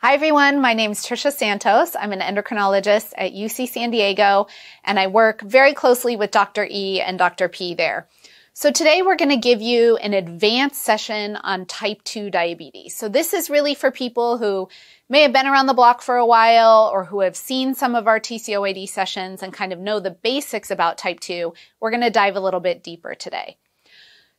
Hi, everyone. My name is Trisha Santos. I'm an endocrinologist at UC San Diego, and I work very closely with Dr. E and Dr. P there. So today we're going to give you an advanced session on type 2 diabetes. So this is really for people who may have been around the block for a while or who have seen some of our TCOAD sessions and kind of know the basics about type 2. We're going to dive a little bit deeper today.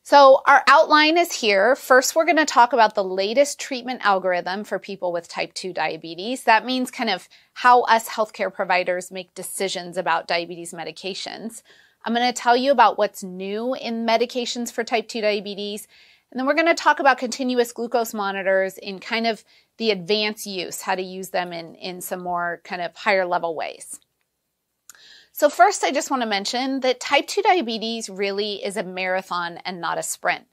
So our outline is here. First, we're going to talk about the latest treatment algorithm for people with type 2 diabetes. That means kind of how us healthcare providers make decisions about diabetes medications. I'm going to tell you about what's new in medications for type 2 diabetes. And then we're going to talk about continuous glucose monitors in kind of the advanced use, how to use them in, in some more kind of higher level ways. So, first, I just want to mention that type 2 diabetes really is a marathon and not a sprint.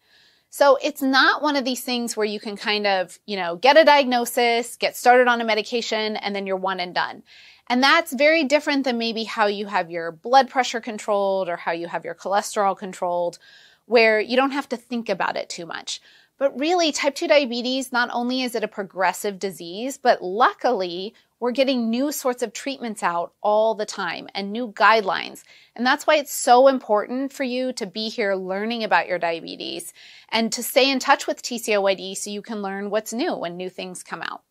So, it's not one of these things where you can kind of, you know, get a diagnosis, get started on a medication, and then you're one and done. And that's very different than maybe how you have your blood pressure controlled or how you have your cholesterol controlled, where you don't have to think about it too much. But really, type 2 diabetes, not only is it a progressive disease, but luckily, we're getting new sorts of treatments out all the time and new guidelines. And that's why it's so important for you to be here learning about your diabetes and to stay in touch with TCOID so you can learn what's new when new things come out.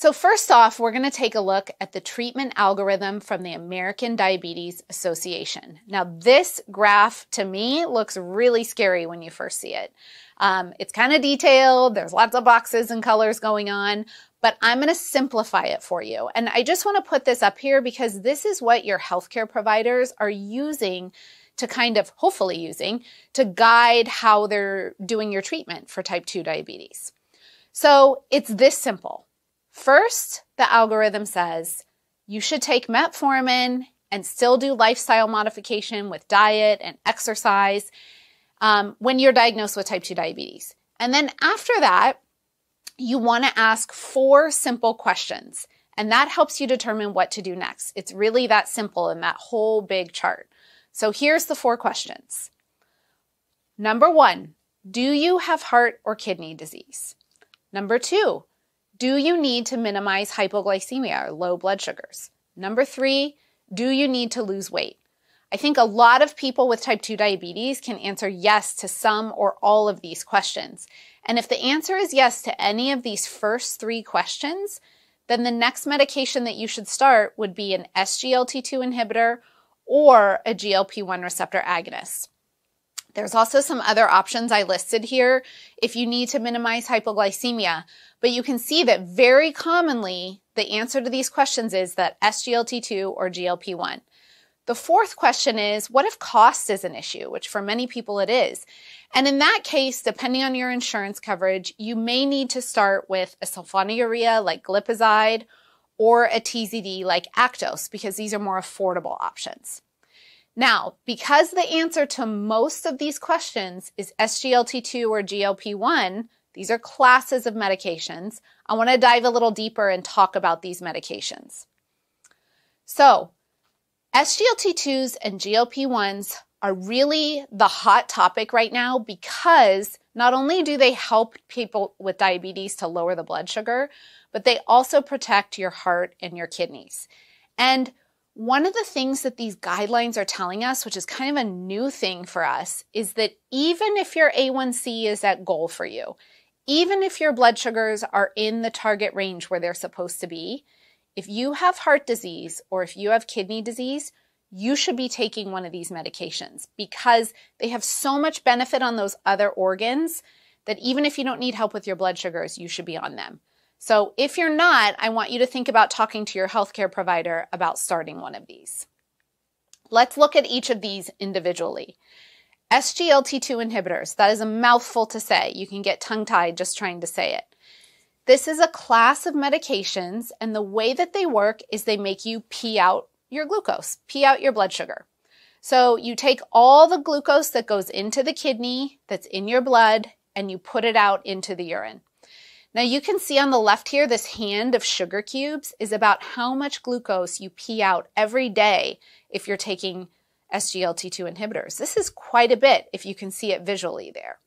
So, first off, we're going to take a look at the treatment algorithm from the American Diabetes Association. Now, this graph to me looks really scary when you first see it. Um, it's kind of detailed, there's lots of boxes and colors going on, but I'm going to simplify it for you. And I just want to put this up here because this is what your healthcare providers are using to kind of hopefully using to guide how they're doing your treatment for type 2 diabetes. So, it's this simple. First, the algorithm says you should take metformin and still do lifestyle modification with diet and exercise um, when you're diagnosed with type 2 diabetes. And then after that, you want to ask four simple questions, and that helps you determine what to do next. It's really that simple in that whole big chart. So here's the four questions. Number one, do you have heart or kidney disease? Number two, do you need to minimize hypoglycemia or low blood sugars? Number three, do you need to lose weight? I think a lot of people with type 2 diabetes can answer yes to some or all of these questions. And if the answer is yes to any of these first three questions, then the next medication that you should start would be an SGLT2 inhibitor or a GLP1 receptor agonist. There's also some other options I listed here if you need to minimize hypoglycemia. But you can see that very commonly the answer to these questions is that SGLT2 or GLP1. The fourth question is what if cost is an issue, which for many people it is? And in that case, depending on your insurance coverage, you may need to start with a sulfonylurea like glipizide or a TZD like Actos because these are more affordable options. Now, because the answer to most of these questions is SGLT2 or GLP1, these are classes of medications. I want to dive a little deeper and talk about these medications. So, SGLT2s and GLP 1s are really the hot topic right now because not only do they help people with diabetes to lower the blood sugar, but they also protect your heart and your kidneys. And one of the things that these guidelines are telling us, which is kind of a new thing for us, is that even if your A1C is at goal for you, even if your blood sugars are in the target range where they're supposed to be, if you have heart disease or if you have kidney disease, you should be taking one of these medications because they have so much benefit on those other organs that even if you don't need help with your blood sugars, you should be on them. So if you're not, I want you to think about talking to your healthcare provider about starting one of these. Let's look at each of these individually. SGLT2 inhibitors, that is a mouthful to say. You can get tongue tied just trying to say it. This is a class of medications, and the way that they work is they make you pee out your glucose, pee out your blood sugar. So you take all the glucose that goes into the kidney, that's in your blood, and you put it out into the urine. Now you can see on the left here, this hand of sugar cubes is about how much glucose you pee out every day if you're taking SGLT2 inhibitors. This is quite a bit if you can see it visually there.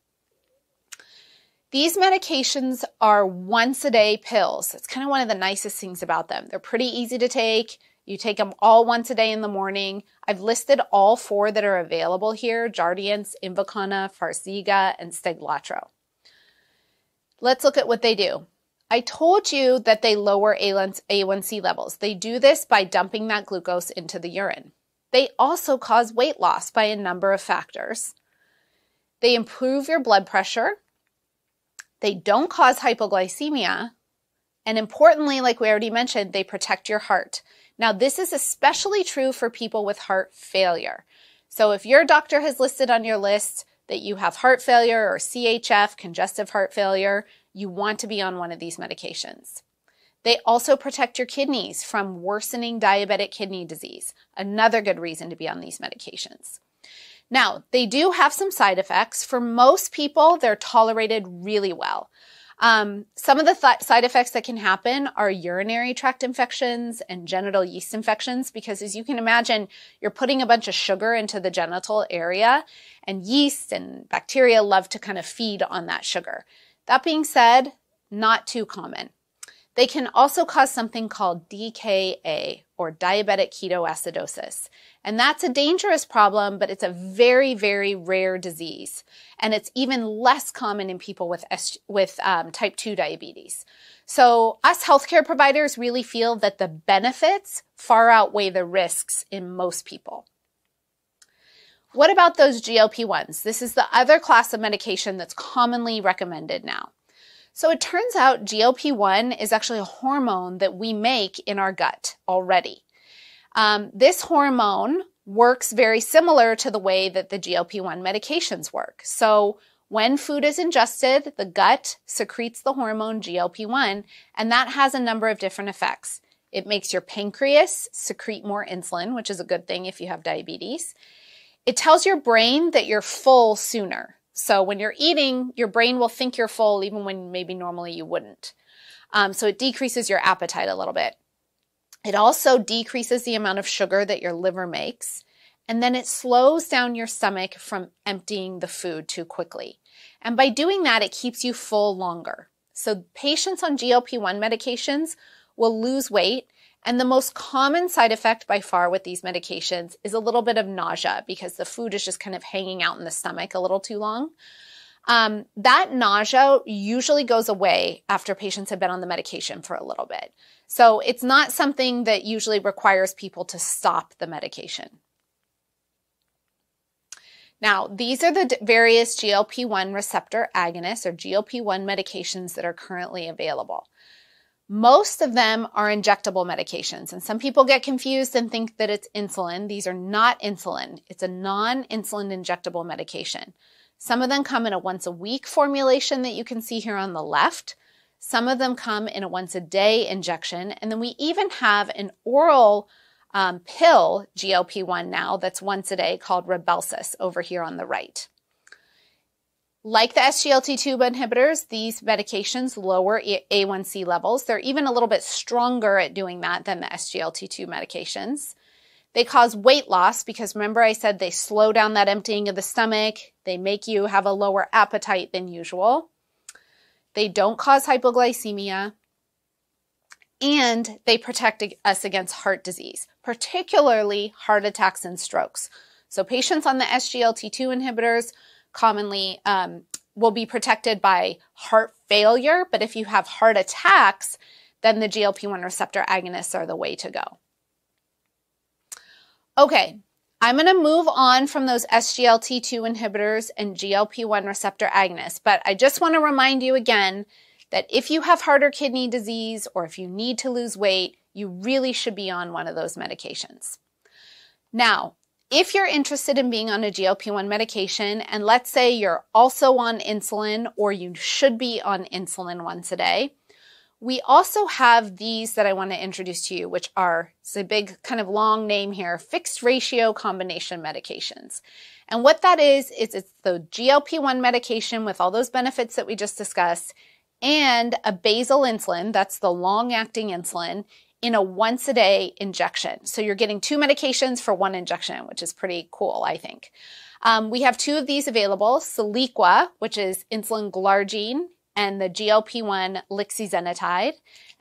These medications are once a day pills. It's kind of one of the nicest things about them. They're pretty easy to take. You take them all once a day in the morning. I've listed all four that are available here, Jardiance, Invokana, Farziga, and Steglatro. Let's look at what they do. I told you that they lower A1C levels. They do this by dumping that glucose into the urine. They also cause weight loss by a number of factors. They improve your blood pressure. They don't cause hypoglycemia. And importantly, like we already mentioned, they protect your heart. Now, this is especially true for people with heart failure. So if your doctor has listed on your list that you have heart failure or CHF, congestive heart failure, you want to be on one of these medications. They also protect your kidneys from worsening diabetic kidney disease, another good reason to be on these medications. Now, they do have some side effects. For most people, they're tolerated really well. Um, some of the th- side effects that can happen are urinary tract infections and genital yeast infections, because as you can imagine, you're putting a bunch of sugar into the genital area, and yeast and bacteria love to kind of feed on that sugar. That being said, not too common. They can also cause something called DKA or diabetic ketoacidosis. And that's a dangerous problem, but it's a very, very rare disease. And it's even less common in people with, with um, type 2 diabetes. So us healthcare providers really feel that the benefits far outweigh the risks in most people. What about those GLP 1s? This is the other class of medication that's commonly recommended now. So it turns out GLP 1 is actually a hormone that we make in our gut already. Um, this hormone works very similar to the way that the GLP 1 medications work. So when food is ingested, the gut secretes the hormone GLP 1, and that has a number of different effects. It makes your pancreas secrete more insulin, which is a good thing if you have diabetes. It tells your brain that you're full sooner. So when you're eating, your brain will think you're full even when maybe normally you wouldn't. Um, so it decreases your appetite a little bit. It also decreases the amount of sugar that your liver makes. And then it slows down your stomach from emptying the food too quickly. And by doing that, it keeps you full longer. So patients on GLP 1 medications will lose weight and the most common side effect by far with these medications is a little bit of nausea because the food is just kind of hanging out in the stomach a little too long. Um, that nausea usually goes away after patients have been on the medication for a little bit. So it's not something that usually requires people to stop the medication. Now, these are the various GLP 1 receptor agonists or GLP 1 medications that are currently available. Most of them are injectable medications, and some people get confused and think that it's insulin. These are not insulin, it's a non insulin injectable medication. Some of them come in a once a week formulation that you can see here on the left. Some of them come in a once a day injection. And then we even have an oral um, pill, GLP 1 now, that's once a day called Rebelsis over here on the right. Like the SGLT2 inhibitors, these medications lower A1C levels. They're even a little bit stronger at doing that than the SGLT2 medications. They cause weight loss because remember I said they slow down that emptying of the stomach. They make you have a lower appetite than usual. They don't cause hypoglycemia. And they protect us against heart disease, particularly heart attacks and strokes. So patients on the SGLT2 inhibitors commonly um, will be protected by heart failure. But if you have heart attacks, then the GLP 1 receptor agonists are the way to go. Okay, I'm going to move on from those SGLT2 inhibitors and GLP 1 receptor agonists, but I just want to remind you again that if you have heart or kidney disease or if you need to lose weight, you really should be on one of those medications. Now, if you're interested in being on a GLP 1 medication, and let's say you're also on insulin or you should be on insulin once a day, we also have these that I want to introduce to you, which are, it's a big kind of long name here, fixed ratio combination medications. And what that is, is it's the GLP 1 medication with all those benefits that we just discussed and a basal insulin, that's the long acting insulin, in a once a day injection. So you're getting two medications for one injection, which is pretty cool, I think. Um, we have two of these available Siliqua, which is insulin glargine, and the GLP 1 lixizenatide.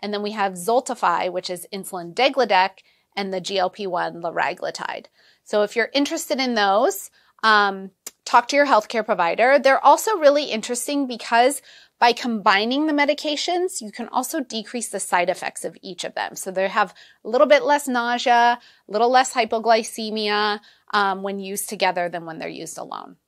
And then we have Zoltify, which is insulin degladec, and the GLP 1 liraglutide. So if you're interested in those, um, talk to your healthcare provider. They're also really interesting because by combining the medications, you can also decrease the side effects of each of them. So they have a little bit less nausea, a little less hypoglycemia um, when used together than when they're used alone.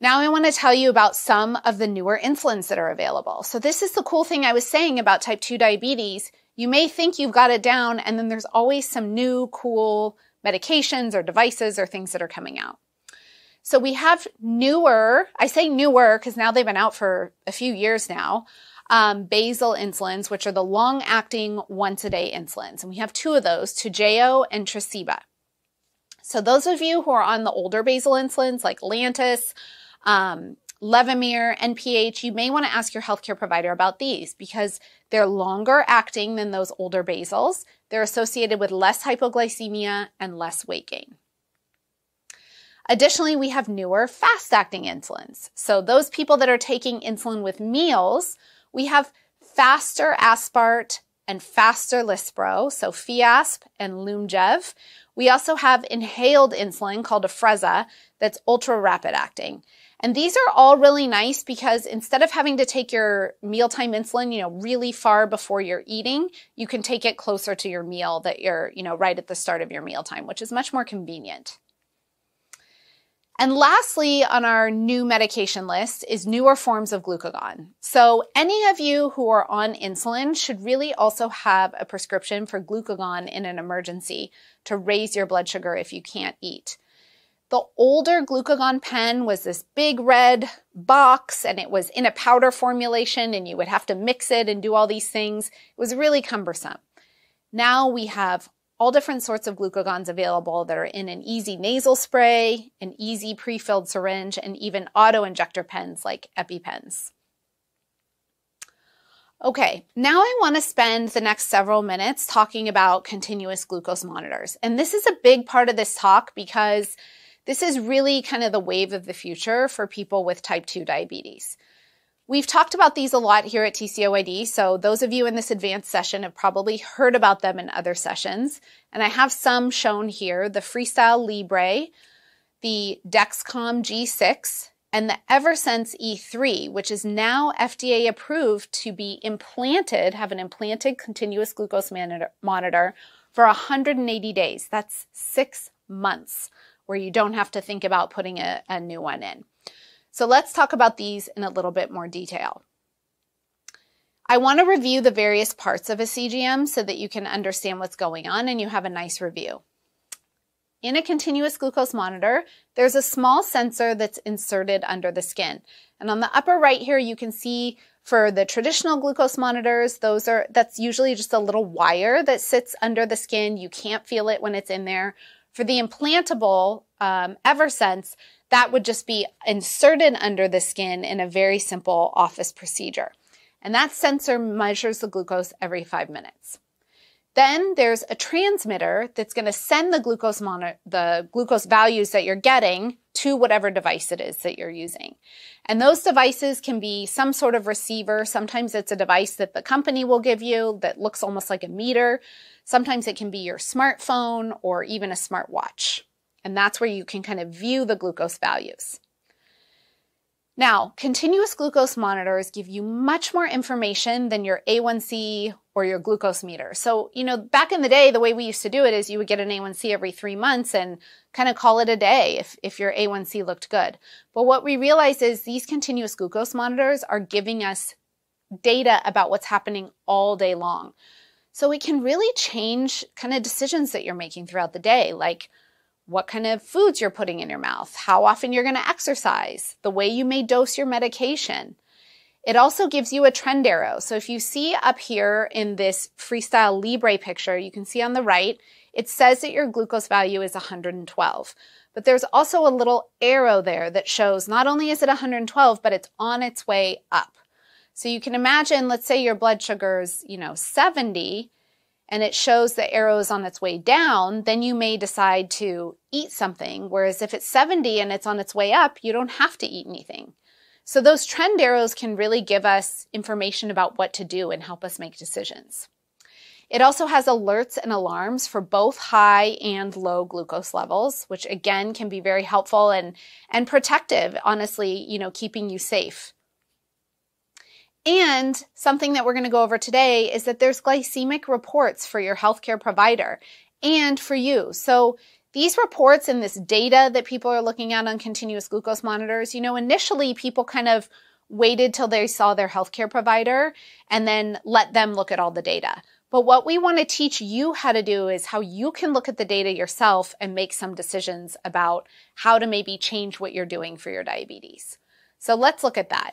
Now I want to tell you about some of the newer insulins that are available. So this is the cool thing I was saying about type 2 diabetes. You may think you've got it down and then there's always some new cool medications or devices or things that are coming out. So we have newer, I say newer because now they've been out for a few years now, um, basal insulins, which are the long acting once a day insulins. And we have two of those, Toujeo and Traceba. So those of you who are on the older basal insulins like Lantus, um, Levemir, NPH, you may want to ask your healthcare provider about these because they're longer acting than those older basals. They're associated with less hypoglycemia and less weight gain. Additionally, we have newer fast acting insulins. So those people that are taking insulin with meals, we have faster aspart and faster lispro, so Fiasp and Lumjev. We also have inhaled insulin called Afrezza that's ultra rapid acting. And these are all really nice because instead of having to take your mealtime insulin, you know, really far before you're eating, you can take it closer to your meal that you're, you know, right at the start of your mealtime, which is much more convenient. And lastly, on our new medication list is newer forms of glucagon. So any of you who are on insulin should really also have a prescription for glucagon in an emergency to raise your blood sugar if you can't eat. The older glucagon pen was this big red box and it was in a powder formulation and you would have to mix it and do all these things. It was really cumbersome. Now we have all different sorts of glucagons available that are in an easy nasal spray, an easy pre-filled syringe, and even auto-injector pens like EpiPens. Okay, now I want to spend the next several minutes talking about continuous glucose monitors. And this is a big part of this talk because this is really kind of the wave of the future for people with type 2 diabetes. We've talked about these a lot here at TCOID, so those of you in this advanced session have probably heard about them in other sessions. And I have some shown here, the Freestyle Libre, the Dexcom G6, and the Eversense E3, which is now FDA approved to be implanted, have an implanted continuous glucose monitor for 180 days. That's six months where you don't have to think about putting a, a new one in. So let's talk about these in a little bit more detail. I want to review the various parts of a CGM so that you can understand what's going on and you have a nice review. In a continuous glucose monitor, there's a small sensor that's inserted under the skin. And on the upper right here, you can see for the traditional glucose monitors, those are that's usually just a little wire that sits under the skin. You can't feel it when it's in there. For the implantable um, EverSense, that would just be inserted under the skin in a very simple office procedure. And that sensor measures the glucose every five minutes. Then there's a transmitter that's going to send the glucose monitor, the glucose values that you're getting to whatever device it is that you're using. And those devices can be some sort of receiver. Sometimes it's a device that the company will give you that looks almost like a meter. Sometimes it can be your smartphone or even a smartwatch. And that's where you can kind of view the glucose values. Now, continuous glucose monitors give you much more information than your A1C or your glucose meter. So, you know, back in the day, the way we used to do it is you would get an A1C every three months and kind of call it a day if, if your A1C looked good. But what we realized is these continuous glucose monitors are giving us data about what's happening all day long. So it can really change kind of decisions that you're making throughout the day, like what kind of foods you're putting in your mouth, how often you're going to exercise, the way you may dose your medication. It also gives you a trend arrow. So if you see up here in this freestyle Libre picture, you can see on the right, it says that your glucose value is 112. But there's also a little arrow there that shows not only is it 112, but it's on its way up. So you can imagine, let's say your blood sugar is, you know, 70 and it shows the arrow is on its way down, then you may decide to eat something. Whereas if it's 70 and it's on its way up, you don't have to eat anything. So those trend arrows can really give us information about what to do and help us make decisions. It also has alerts and alarms for both high and low glucose levels, which again can be very helpful and, and protective, honestly, you know, keeping you safe. And something that we're going to go over today is that there's glycemic reports for your healthcare provider and for you. So these reports and this data that people are looking at on continuous glucose monitors, you know, initially people kind of waited till they saw their healthcare provider and then let them look at all the data. But what we want to teach you how to do is how you can look at the data yourself and make some decisions about how to maybe change what you're doing for your diabetes. So let's look at that.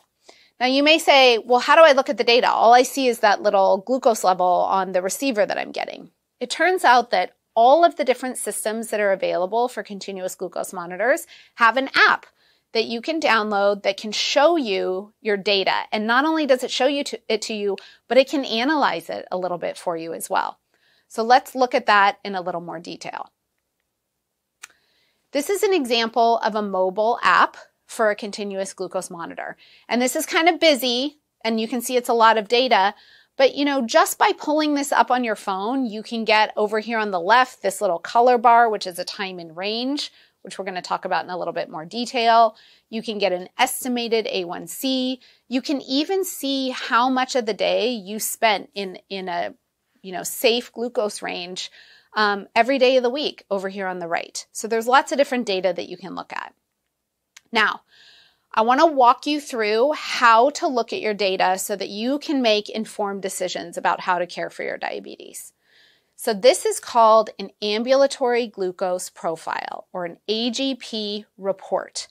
Now you may say, well, how do I look at the data? All I see is that little glucose level on the receiver that I'm getting. It turns out that all of the different systems that are available for continuous glucose monitors have an app that you can download that can show you your data. And not only does it show you to, it to you, but it can analyze it a little bit for you as well. So let's look at that in a little more detail. This is an example of a mobile app for a continuous glucose monitor. And this is kind of busy and you can see it's a lot of data, but you know, just by pulling this up on your phone, you can get over here on the left this little color bar, which is a time and range, which we're going to talk about in a little bit more detail. You can get an estimated A1C. You can even see how much of the day you spent in in a you know safe glucose range um, every day of the week over here on the right. So there's lots of different data that you can look at. Now, I want to walk you through how to look at your data so that you can make informed decisions about how to care for your diabetes. So, this is called an ambulatory glucose profile or an AGP report.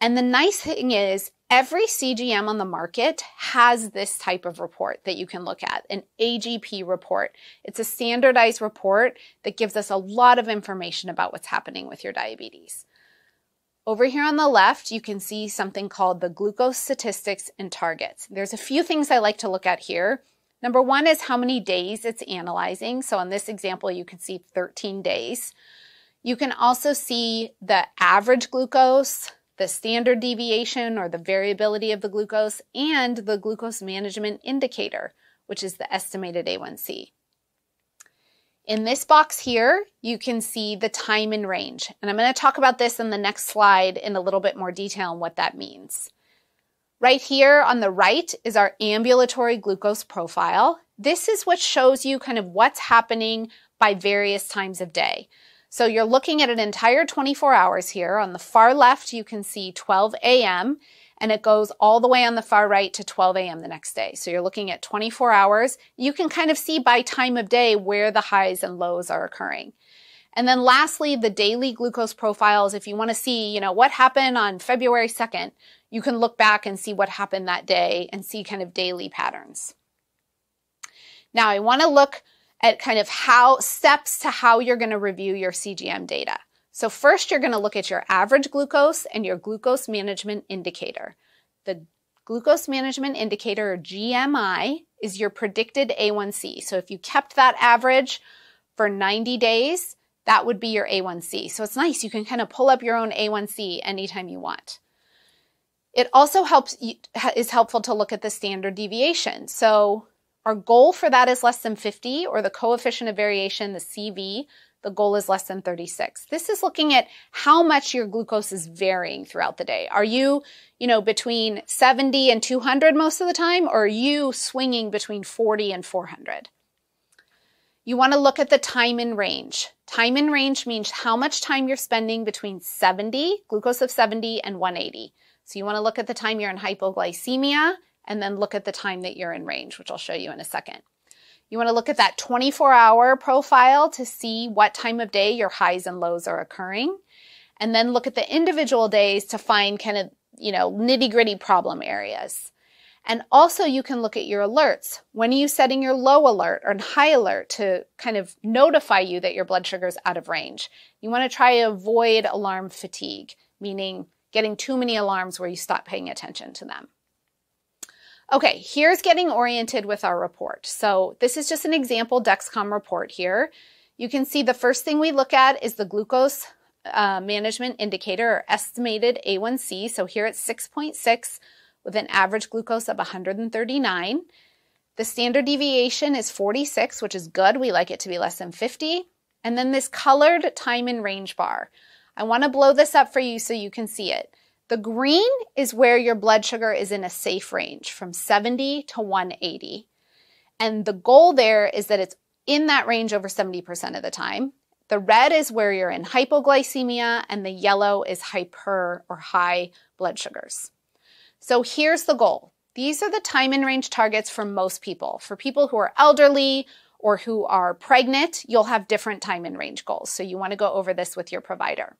And the nice thing is, every CGM on the market has this type of report that you can look at an AGP report. It's a standardized report that gives us a lot of information about what's happening with your diabetes. Over here on the left, you can see something called the glucose statistics and targets. There's a few things I like to look at here. Number one is how many days it's analyzing. So in this example, you can see 13 days. You can also see the average glucose, the standard deviation or the variability of the glucose, and the glucose management indicator, which is the estimated A1C. In this box here, you can see the time and range. And I'm going to talk about this in the next slide in a little bit more detail and what that means. Right here on the right is our ambulatory glucose profile. This is what shows you kind of what's happening by various times of day. So you're looking at an entire 24 hours here. On the far left, you can see 12 a.m and it goes all the way on the far right to 12 a.m. the next day. So you're looking at 24 hours. You can kind of see by time of day where the highs and lows are occurring. And then lastly, the daily glucose profiles. If you want to see, you know, what happened on February 2nd, you can look back and see what happened that day and see kind of daily patterns. Now I want to look at kind of how steps to how you're going to review your CGM data. So first you're going to look at your average glucose and your glucose management indicator. The glucose management indicator, or GMI, is your predicted A1C. So if you kept that average for 90 days, that would be your A1C. So it's nice. You can kind of pull up your own A1C anytime you want. It also helps is helpful to look at the standard deviation. So our goal for that is less than 50 or the coefficient of variation, the CV, the goal is less than 36. This is looking at how much your glucose is varying throughout the day. Are you, you know, between 70 and 200 most of the time, or are you swinging between 40 and 400? You want to look at the time in range. Time in range means how much time you're spending between 70, glucose of 70, and 180. So you want to look at the time you're in hypoglycemia and then look at the time that you're in range, which I'll show you in a second. You want to look at that 24 hour profile to see what time of day your highs and lows are occurring. And then look at the individual days to find kind of, you know, nitty gritty problem areas. And also you can look at your alerts. When are you setting your low alert or high alert to kind of notify you that your blood sugar is out of range? You want to try to avoid alarm fatigue, meaning getting too many alarms where you stop paying attention to them. Okay, here's getting oriented with our report. So this is just an example Dexcom report here. You can see the first thing we look at is the glucose uh, management indicator or estimated A1C. So here it's 6.6 with an average glucose of 139. The standard deviation is 46, which is good. We like it to be less than 50. And then this colored time and range bar. I want to blow this up for you so you can see it. The green is where your blood sugar is in a safe range from 70 to 180. And the goal there is that it's in that range over 70% of the time. The red is where you're in hypoglycemia, and the yellow is hyper or high blood sugars. So here's the goal these are the time in range targets for most people. For people who are elderly or who are pregnant, you'll have different time in range goals. So you want to go over this with your provider.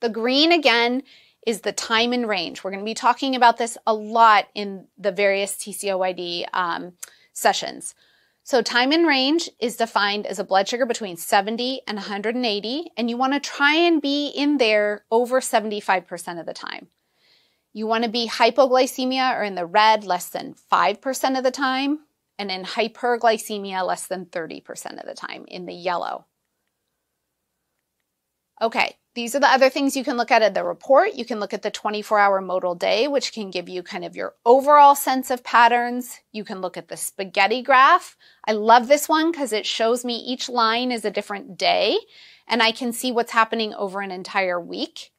The green again is the time and range. We're going to be talking about this a lot in the various TCOYD um, sessions. So time and range is defined as a blood sugar between 70 and 180, and you want to try and be in there over 75% of the time. You want to be hypoglycemia or in the red less than 5% of the time, and in hyperglycemia less than 30% of the time in the yellow. Okay, these are the other things you can look at in the report. You can look at the 24 hour modal day, which can give you kind of your overall sense of patterns. You can look at the spaghetti graph. I love this one because it shows me each line is a different day and I can see what's happening over an entire week.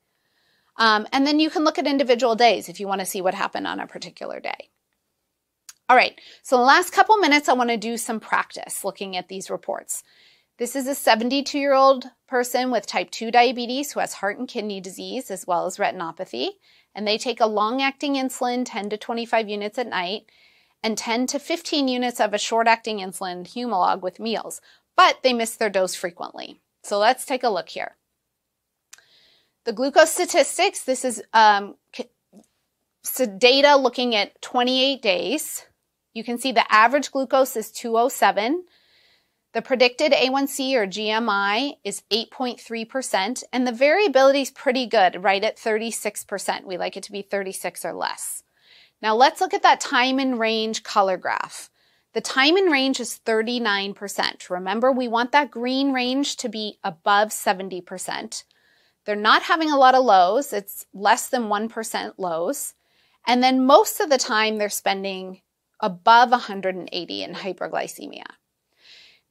Um, and then you can look at individual days if you want to see what happened on a particular day. All right, so the last couple minutes, I want to do some practice looking at these reports. This is a 72 year old person with type 2 diabetes who has heart and kidney disease as well as retinopathy. And they take a long acting insulin, 10 to 25 units at night, and 10 to 15 units of a short acting insulin, Humalog, with meals. But they miss their dose frequently. So let's take a look here. The glucose statistics this is um, data looking at 28 days. You can see the average glucose is 207. The predicted A1C or GMI is 8.3%, and the variability is pretty good, right at 36%. We like it to be 36 or less. Now let's look at that time and range color graph. The time and range is 39%. Remember, we want that green range to be above 70%. They're not having a lot of lows. It's less than 1% lows. And then most of the time they're spending above 180 in hyperglycemia.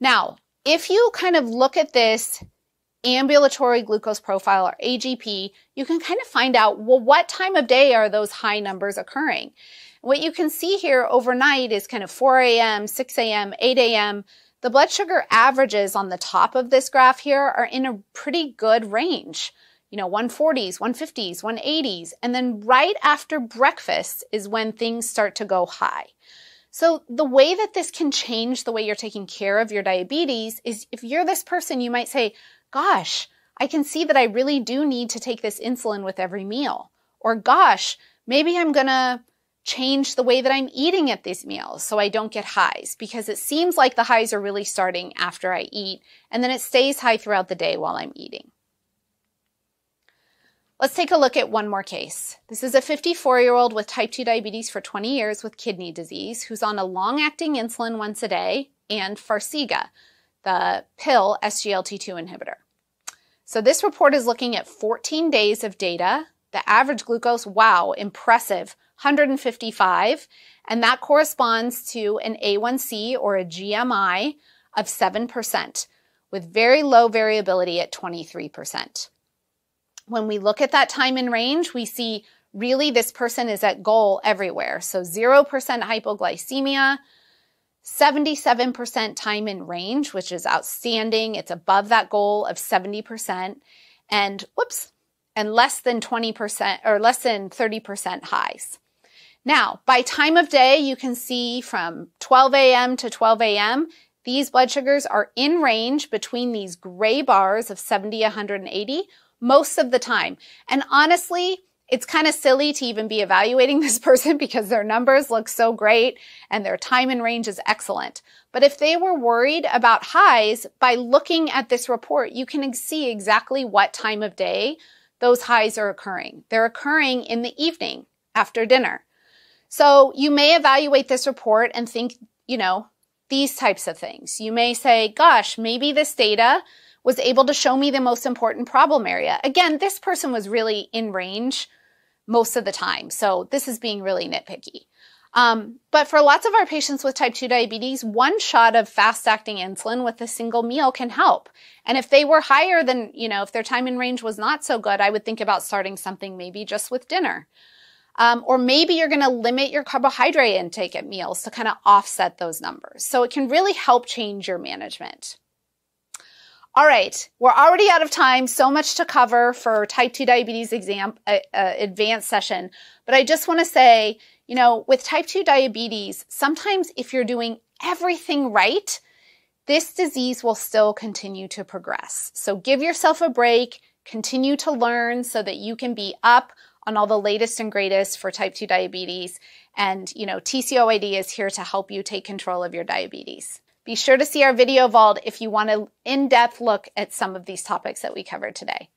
Now, if you kind of look at this ambulatory glucose profile or AGP, you can kind of find out, well, what time of day are those high numbers occurring? What you can see here overnight is kind of 4 a.m., 6 a.m., 8 a.m. The blood sugar averages on the top of this graph here are in a pretty good range. You know, 140s, 150s, 180s. And then right after breakfast is when things start to go high. So, the way that this can change the way you're taking care of your diabetes is if you're this person, you might say, Gosh, I can see that I really do need to take this insulin with every meal. Or, Gosh, maybe I'm going to change the way that I'm eating at these meals so I don't get highs because it seems like the highs are really starting after I eat and then it stays high throughout the day while I'm eating. Let's take a look at one more case. This is a 54 year old with type 2 diabetes for 20 years with kidney disease who's on a long acting insulin once a day and Farxiga, the pill SGLT2 inhibitor. So this report is looking at 14 days of data. The average glucose, wow, impressive, 155. And that corresponds to an A1C or a GMI of 7%, with very low variability at 23%. When we look at that time in range, we see really this person is at goal everywhere. So 0% hypoglycemia, 77% time in range, which is outstanding. It's above that goal of 70%. And whoops, and less than 20% or less than 30% highs. Now, by time of day, you can see from 12 a.m. to 12 a.m., these blood sugars are in range between these gray bars of 70, 180, most of the time. And honestly, it's kind of silly to even be evaluating this person because their numbers look so great and their time and range is excellent. But if they were worried about highs, by looking at this report, you can see exactly what time of day those highs are occurring. They're occurring in the evening after dinner. So you may evaluate this report and think, you know, these types of things. You may say, gosh, maybe this data was able to show me the most important problem area. Again, this person was really in range most of the time. So this is being really nitpicky. Um, but for lots of our patients with type 2 diabetes, one shot of fast acting insulin with a single meal can help. And if they were higher than, you know, if their time in range was not so good, I would think about starting something maybe just with dinner. Um, or maybe you're going to limit your carbohydrate intake at meals to kind of offset those numbers. So it can really help change your management. All right, we're already out of time. So much to cover for type 2 diabetes exam uh, uh, advanced session. But I just want to say, you know, with type 2 diabetes, sometimes if you're doing everything right, this disease will still continue to progress. So give yourself a break, continue to learn so that you can be up on all the latest and greatest for type 2 diabetes. And, you know, TCOID is here to help you take control of your diabetes. Be sure to see our video vault if you want an in-depth look at some of these topics that we covered today.